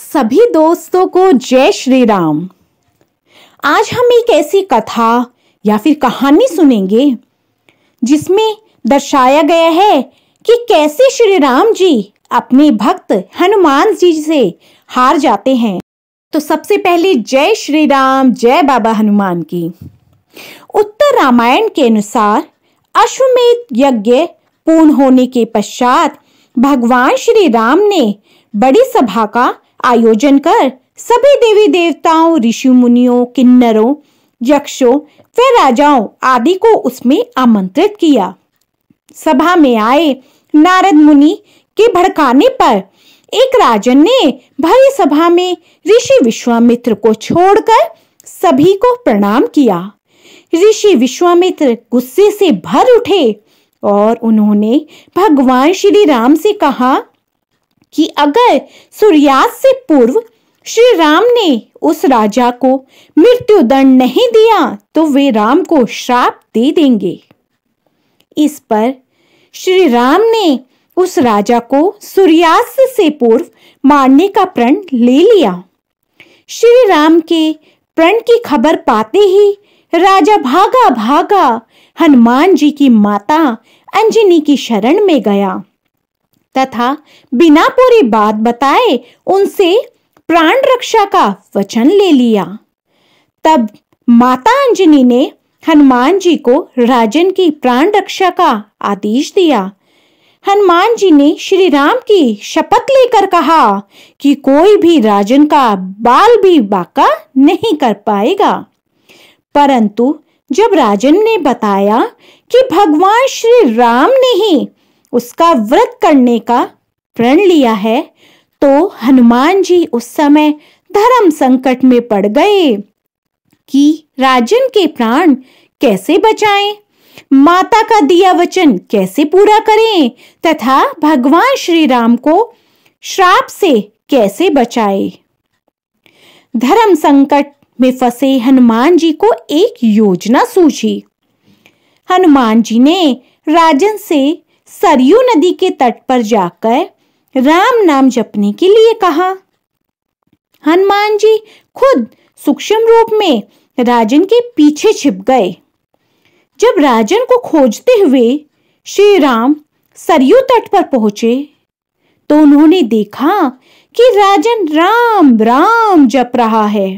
सभी दोस्तों को जय श्री राम आज हम एक ऐसी कथा या फिर कहानी सुनेंगे जिसमें दर्शाया गया है कि कैसे श्री राम जी अपने भक्त हनुमान जी से हार जाते हैं तो सबसे पहले जय श्री राम जय बाबा हनुमान की उत्तर रामायण के अनुसार अश्वमेध यज्ञ पूर्ण होने के पश्चात भगवान श्री राम ने बड़ी सभा का आयोजन कर सभी देवी देवताओं ऋषि मुनियों किन्नरों यक्षों व राजाओं आदि को उसमें आमंत्रित किया सभा में आए नारद मुनि के भड़काने पर एक राजन ने भरी सभा में ऋषि विश्वामित्र को छोड़कर सभी को प्रणाम किया ऋषि विश्वामित्र गुस्से से भर उठे और उन्होंने भगवान श्री राम से कहा कि अगर सूर्यास्त से पूर्व श्री राम ने उस राजा को मृत्यु दंड नहीं दिया तो वे राम को श्राप दे देंगे इस पर श्री राम ने उस राजा को सूर्यास्त से पूर्व मारने का प्रण ले लिया श्री राम के प्रण की खबर पाते ही राजा भागा भागा हनुमान जी की माता अंजनी की शरण में गया तथा बिना पूरी बात बताए उनसे प्राण रक्षा का वचन ले लिया तब माता अंजनी ने हनुमान जी को राजन की प्राण रक्षा का आदेश दिया हनुमान जी ने श्री राम की शपथ लेकर कहा कि कोई भी राजन का बाल भी बाका नहीं कर पाएगा परंतु जब राजन ने बताया कि भगवान श्री राम ने ही उसका व्रत करने का प्रण लिया है तो हनुमान जी उस समय धर्म संकट में पड़ गए कि राजन के प्राण कैसे बचाएं माता का दिया वचन कैसे पूरा करें तथा भगवान श्री राम को श्राप से कैसे बचाए धर्म संकट में फंसे हनुमान जी को एक योजना सूझी हनुमान जी ने राजन से सरयू नदी के तट पर जाकर राम नाम जपने के लिए कहा हनुमान जी खुद सूक्ष्म रूप में राजन के पीछे छिप गए जब राजन को खोजते हुए श्री राम सरयू तट पर पहुंचे तो उन्होंने देखा कि राजन राम राम जप रहा है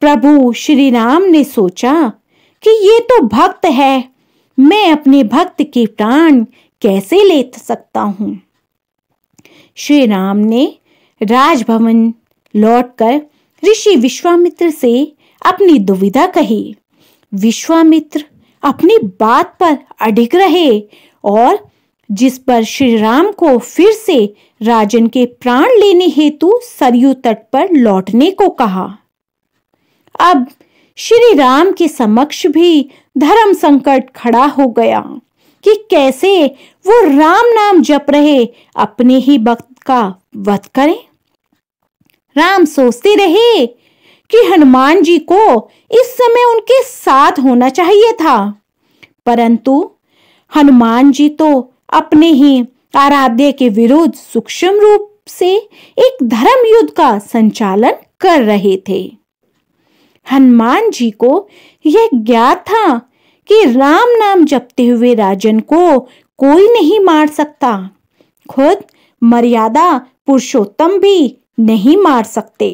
प्रभु श्री राम ने सोचा कि ये तो भक्त है मैं अपने भक्त के प्राण कैसे ले सकता हूँ श्री राम ने राजभवन लौटकर ऋषि विश्वामित्र से अपनी दुविधा कही विश्वामित्र अपनी बात पर अडिग रहे और जिस पर श्री राम को फिर से राजन के प्राण लेने हेतु सरयू तट पर लौटने को कहा अब श्री राम के समक्ष भी धर्म संकट खड़ा हो गया कि कैसे वो राम नाम जप रहे अपने ही भक्त का वध करें राम सोचते रहे कि हनुमान जी को इस समय उनके साथ होना चाहिए था परंतु हनुमान जी तो अपने ही आराध्य के विरुद्ध सूक्ष्म रूप से एक धर्म युद्ध का संचालन कर रहे थे हनुमान जी को यह ज्ञात था कि राम नाम जपते हुए राजन को कोई नहीं मार सकता खुद मर्यादा पुरुषोत्तम भी नहीं मार सकते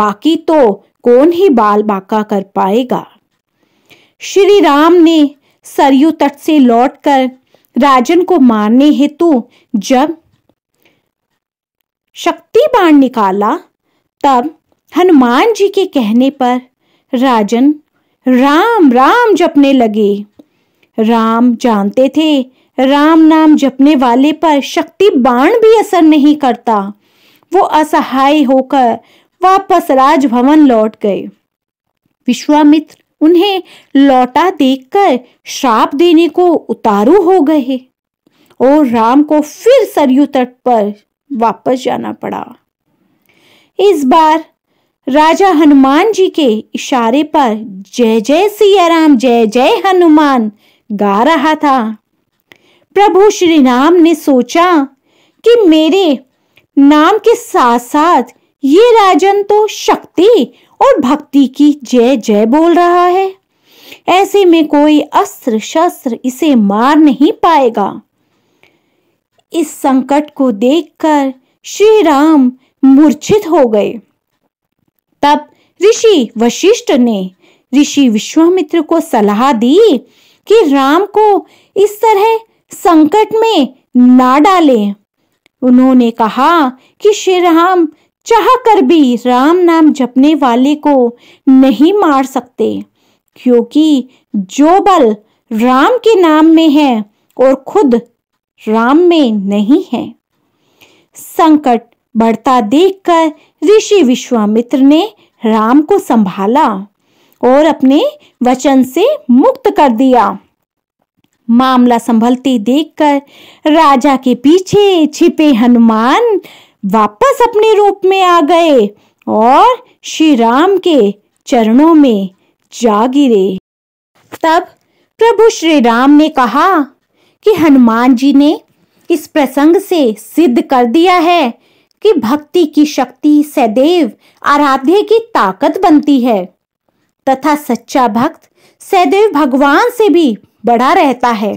बाकी तो कौन ही बाल बाका कर पाएगा श्री राम ने सरयू तट से लौटकर राजन को मारने हेतु जब शक्ति बाण निकाला तब हनुमान जी के कहने पर राजन राम राम जपने लगे राम जानते थे राम नाम जपने वाले पर शक्ति बाण भी असर नहीं करता वो असहाय होकर वापस राजभवन लौट गए विश्वामित्र उन्हें लौटा देखकर श्राप देने को उतारू हो गए और राम को फिर सरयू तट पर वापस जाना पड़ा इस बार राजा हनुमान जी के इशारे पर जय जय सियाराम जय जय हनुमान गा रहा था प्रभु श्री राम ने सोचा कि मेरे नाम के साथ साथ ये राजन तो शक्ति और भक्ति की जय जय बोल रहा है ऐसे में कोई अस्त्र शस्त्र इसे मार नहीं पाएगा इस संकट को देखकर श्री राम मूर्छित हो गए तब ऋषि वशिष्ठ ने ऋषि विश्वामित्र को सलाह दी कि राम को इस तरह संकट में ना डालें। उन्होंने कहा कि श्री राम चाह कर भी राम नाम जपने वाले को नहीं मार सकते क्योंकि जो बल राम के नाम में है और खुद राम में नहीं है संकट बढ़ता देखकर ऋषि विश्वामित्र ने राम को संभाला और अपने वचन से मुक्त कर दिया मामला संभलते देखकर राजा के पीछे छिपे हनुमान वापस अपने रूप में आ गए और श्री राम के चरणों में जा गिरे तब प्रभु श्री राम ने कहा कि हनुमान जी ने इस प्रसंग से सिद्ध कर दिया है कि भक्ति की शक्ति सदैव आराध्य की ताकत बनती है तथा सच्चा भक्त सदैव भगवान से भी बड़ा रहता है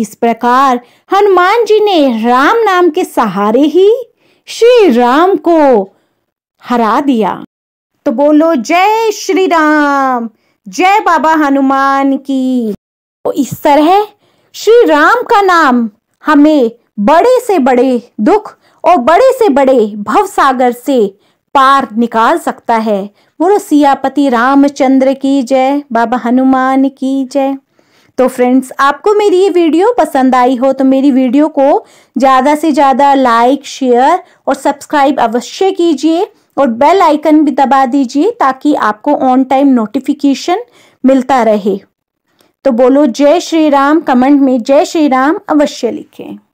इस प्रकार हनुमान जी ने राम नाम के सहारे ही श्री राम को हरा दिया तो बोलो जय श्री राम जय बाबा हनुमान की तो इस तरह श्री राम का नाम हमें बड़े से बड़े दुख और बड़े से बड़े भव सागर से पार निकाल सकता है बोलो सियापति रामचंद्र की जय बाबा हनुमान की जय तो फ्रेंड्स आपको मेरी ये वीडियो पसंद आई हो तो मेरी वीडियो को ज़्यादा से ज़्यादा लाइक शेयर और सब्सक्राइब अवश्य कीजिए और बेल आइकन भी दबा दीजिए ताकि आपको ऑन टाइम नोटिफिकेशन मिलता रहे तो बोलो जय श्री राम कमेंट में जय श्री राम अवश्य लिखें